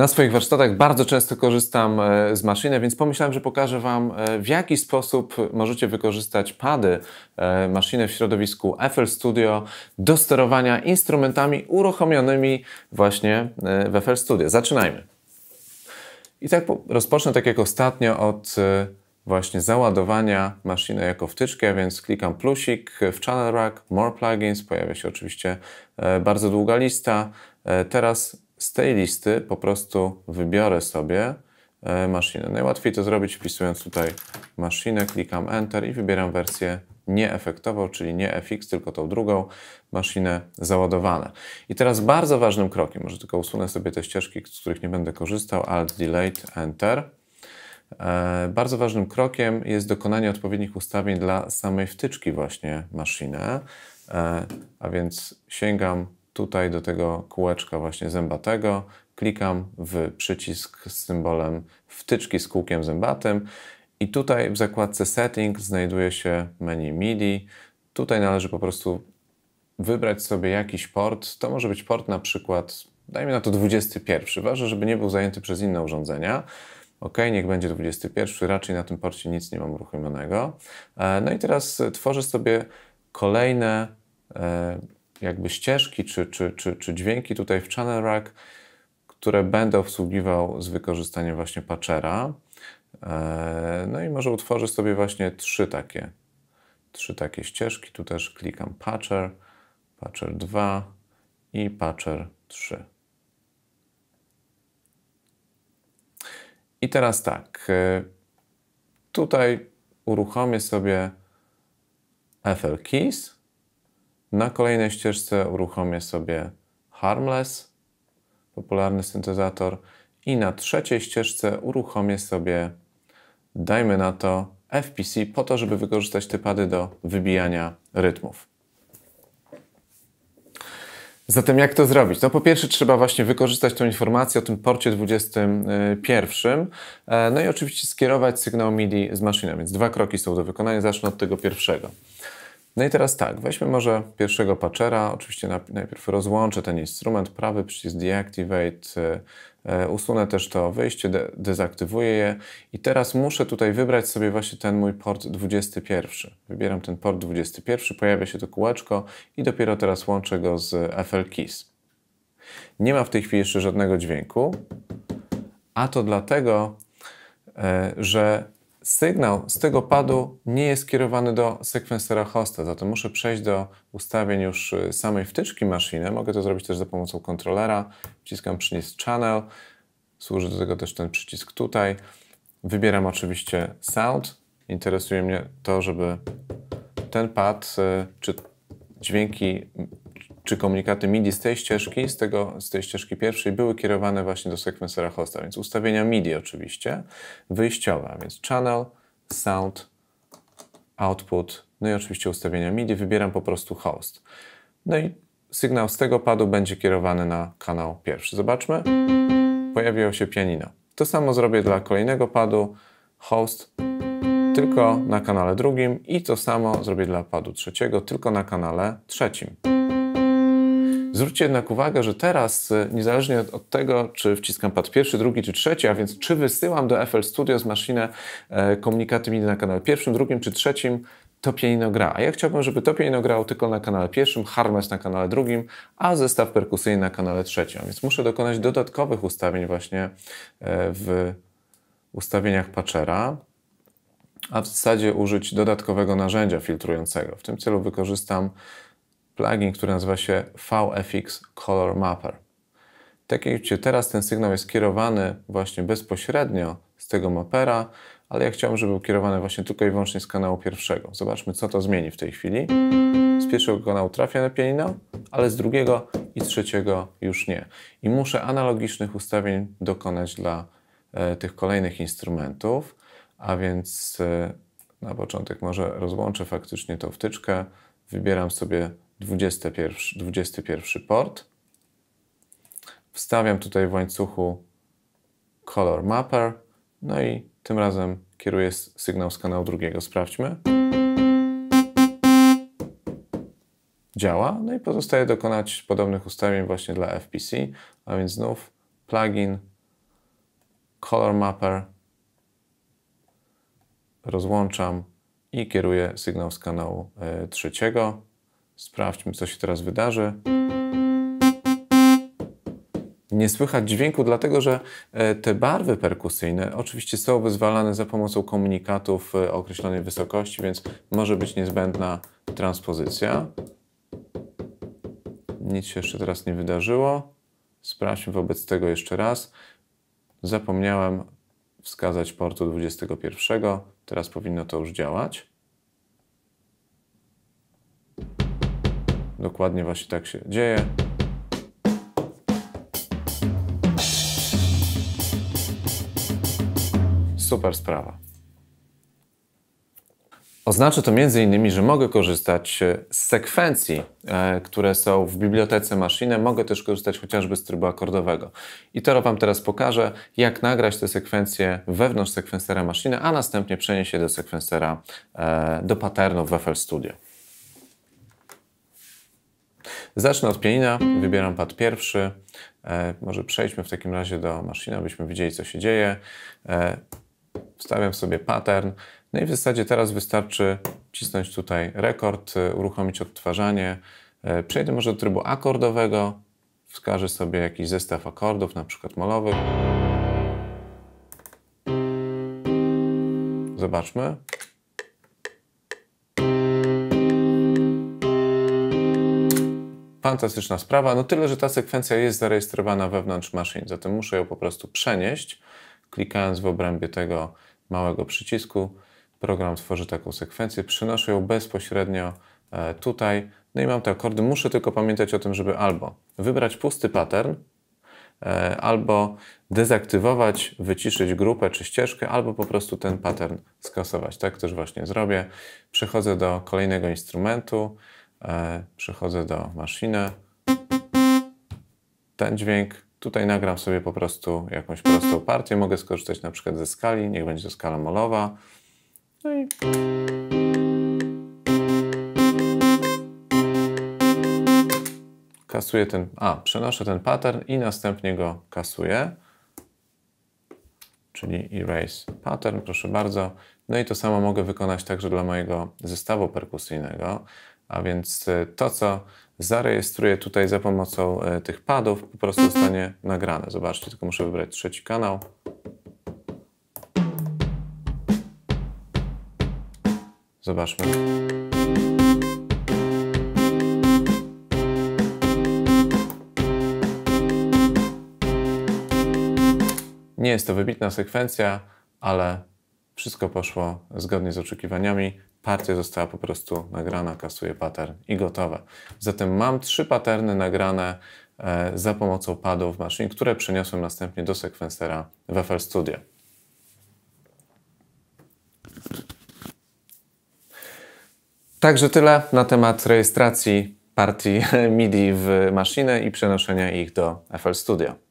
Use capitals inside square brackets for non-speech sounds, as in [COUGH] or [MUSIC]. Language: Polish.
Na swoich warsztatach bardzo często korzystam e, z maszyny, więc pomyślałem, że pokażę Wam, e, w jaki sposób możecie wykorzystać pady e, maszyny w środowisku FL Studio do sterowania instrumentami uruchomionymi właśnie w FL Studio. Zaczynajmy. I tak rozpocznę tak jak ostatnio od właśnie załadowania maszyny jako wtyczkę, więc klikam plusik w Channel Rack, More Plugins, pojawia się oczywiście bardzo długa lista. Teraz z tej listy po prostu wybiorę sobie e, maszynę. Najłatwiej to zrobić wpisując tutaj maszynę, klikam Enter i wybieram wersję nieefektową, czyli nie FX, tylko tą drugą maszynę załadowane. I teraz bardzo ważnym krokiem, może tylko usunę sobie te ścieżki, z których nie będę korzystał, Alt, Delete, Enter. E, bardzo ważnym krokiem jest dokonanie odpowiednich ustawień dla samej wtyczki właśnie maszynę, e, a więc sięgam tutaj do tego kółeczka właśnie zębatego klikam w przycisk z symbolem wtyczki z kółkiem zębatym i tutaj w zakładce Setting znajduje się menu MIDI. Tutaj należy po prostu wybrać sobie jakiś port. To może być port na przykład, dajmy na to 21. Ważne, żeby nie był zajęty przez inne urządzenia. OK, niech będzie 21. Raczej na tym porcie nic nie mam uruchomionego. E, no i teraz tworzę sobie kolejne e, jakby ścieżki czy, czy, czy, czy dźwięki tutaj w Channel Rack, które będę obsługiwał z wykorzystaniem właśnie patchera. E, no i może utworzę sobie właśnie trzy takie, trzy takie ścieżki. Tu też klikam patcher, patcher 2 i patcher 3. I teraz tak, e, tutaj uruchomię sobie FL Keys na kolejnej ścieżce uruchomię sobie Harmless, popularny syntezator i na trzeciej ścieżce uruchomię sobie, dajmy na to, FPC po to, żeby wykorzystać te pady do wybijania rytmów. Zatem jak to zrobić? No po pierwsze trzeba właśnie wykorzystać tą informację o tym porcie 21. E, no i oczywiście skierować sygnał MIDI z maszyny. więc dwa kroki są do wykonania. Zacznę od tego pierwszego. No i teraz tak, weźmy może pierwszego patchera. Oczywiście najpierw rozłączę ten instrument, prawy przycisk deactivate, e, e, usunę też to wyjście, dezaktywuję je i teraz muszę tutaj wybrać sobie właśnie ten mój port 21. Wybieram ten port 21, pojawia się to kółeczko i dopiero teraz łączę go z FL Keys. Nie ma w tej chwili jeszcze żadnego dźwięku, a to dlatego, e, że Sygnał z tego padu nie jest kierowany do sekwensera hosta, zatem muszę przejść do ustawień już y, samej wtyczki maszyny. Mogę to zrobić też za pomocą kontrolera. Wciskam przycisk channel, służy do tego też ten przycisk tutaj. Wybieram oczywiście sound. Interesuje mnie to, żeby ten pad, y, czy dźwięki czy komunikaty MIDI z tej ścieżki, z, tego, z tej ścieżki pierwszej, były kierowane właśnie do sekwensora hosta, więc ustawienia MIDI oczywiście, wyjściowe, więc channel, sound, output, no i oczywiście ustawienia MIDI, wybieram po prostu host. No i sygnał z tego padu będzie kierowany na kanał pierwszy. Zobaczmy, pojawiło się pianino. To samo zrobię dla kolejnego padu, host, tylko na kanale drugim i to samo zrobię dla padu trzeciego, tylko na kanale trzecim. Zwróćcie jednak uwagę, że teraz, y, niezależnie od tego, czy wciskam pad pierwszy, drugi czy trzeci, a więc czy wysyłam do FL Studio z maszynę e, komunikaty MIDI na kanale pierwszym, drugim czy trzecim, to pianino gra. A ja chciałbym, żeby to pianino grało tylko na kanale pierwszym, harmes na kanale drugim, a zestaw perkusyjny na kanale trzecim. Więc muszę dokonać dodatkowych ustawień właśnie e, w ustawieniach patchera, a w zasadzie użyć dodatkowego narzędzia filtrującego. W tym celu wykorzystam plugin, który nazywa się VFX Color Mapper. Tak jak widzicie, teraz ten sygnał jest kierowany właśnie bezpośrednio z tego mapera, ale ja chciałem, żeby był kierowany właśnie tylko i wyłącznie z kanału pierwszego. Zobaczmy, co to zmieni w tej chwili. Z pierwszego kanału trafia na pianino, ale z drugiego i trzeciego już nie. I muszę analogicznych ustawień dokonać dla e, tych kolejnych instrumentów, a więc e, na początek może rozłączę faktycznie tą wtyczkę, wybieram sobie 21, port. Wstawiam tutaj w łańcuchu Color Mapper, no i tym razem kieruję sygnał z kanału drugiego. Sprawdźmy. Działa, no i pozostaje dokonać podobnych ustawień właśnie dla FPC, a więc znów plugin, Color Mapper, rozłączam i kieruję sygnał z kanału e, trzeciego. Sprawdźmy, co się teraz wydarzy. Nie słychać dźwięku, dlatego że e, te barwy perkusyjne oczywiście są wyzwalane za pomocą komunikatów e, określonej wysokości, więc może być niezbędna transpozycja. Nic się jeszcze teraz nie wydarzyło. Sprawdźmy wobec tego jeszcze raz. Zapomniałem wskazać portu 21. Teraz powinno to już działać. Dokładnie właśnie tak się dzieje. Super sprawa. Oznacza to m.in., że mogę korzystać e, z sekwencji, e, które są w bibliotece maszyny. Mogę też korzystać chociażby z trybu akordowego. I to Wam teraz pokażę, jak nagrać te sekwencje wewnątrz sekwencera maszyny, a następnie przenieść je do sekwencera, e, do patternów w FL Studio. Zacznę od pianina, wybieram pad pierwszy. E, może przejdźmy w takim razie do maszyny, abyśmy wiedzieli co się dzieje. E, wstawiam sobie pattern. No i w zasadzie teraz wystarczy cisnąć tutaj rekord, e, uruchomić odtwarzanie. E, przejdę może do trybu akordowego. Wskażę sobie jakiś zestaw akordów, na przykład molowych. Zobaczmy. Fantastyczna sprawa, no tyle, że ta sekwencja jest zarejestrowana wewnątrz maszyn, zatem muszę ją po prostu przenieść, klikając w obrębie tego małego przycisku. Program tworzy taką sekwencję, przynoszę ją bezpośrednio e, tutaj, no i mam te akordy. Muszę tylko pamiętać o tym, żeby albo wybrać pusty pattern, e, albo dezaktywować, wyciszyć grupę czy ścieżkę, albo po prostu ten pattern skasować. Tak też właśnie zrobię. Przechodzę do kolejnego instrumentu. E, przechodzę do maszyny. Ten dźwięk. Tutaj nagram sobie po prostu jakąś prostą partię. Mogę skorzystać na przykład ze skali. Niech będzie to skala molowa. No i... Kasuję ten... A, przenoszę ten pattern i następnie go kasuję czyli Erase Pattern, proszę bardzo. No i to samo mogę wykonać także dla mojego zestawu perkusyjnego. A więc e, to, co zarejestruję tutaj za pomocą e, tych padów, po prostu mhm. zostanie nagrane. Zobaczcie, tylko muszę wybrać trzeci kanał. Zobaczmy. Nie jest to wybitna sekwencja, ale wszystko poszło zgodnie z oczekiwaniami partia została po prostu nagrana, kasuje pattern i gotowe. Zatem mam trzy paterny nagrane e, za pomocą padów maszyn, które przeniosłem następnie do sekwencera w FL Studio. Także tyle na temat rejestracji partii [LAUGHS] MIDI w maszynę i przenoszenia ich do FL Studio.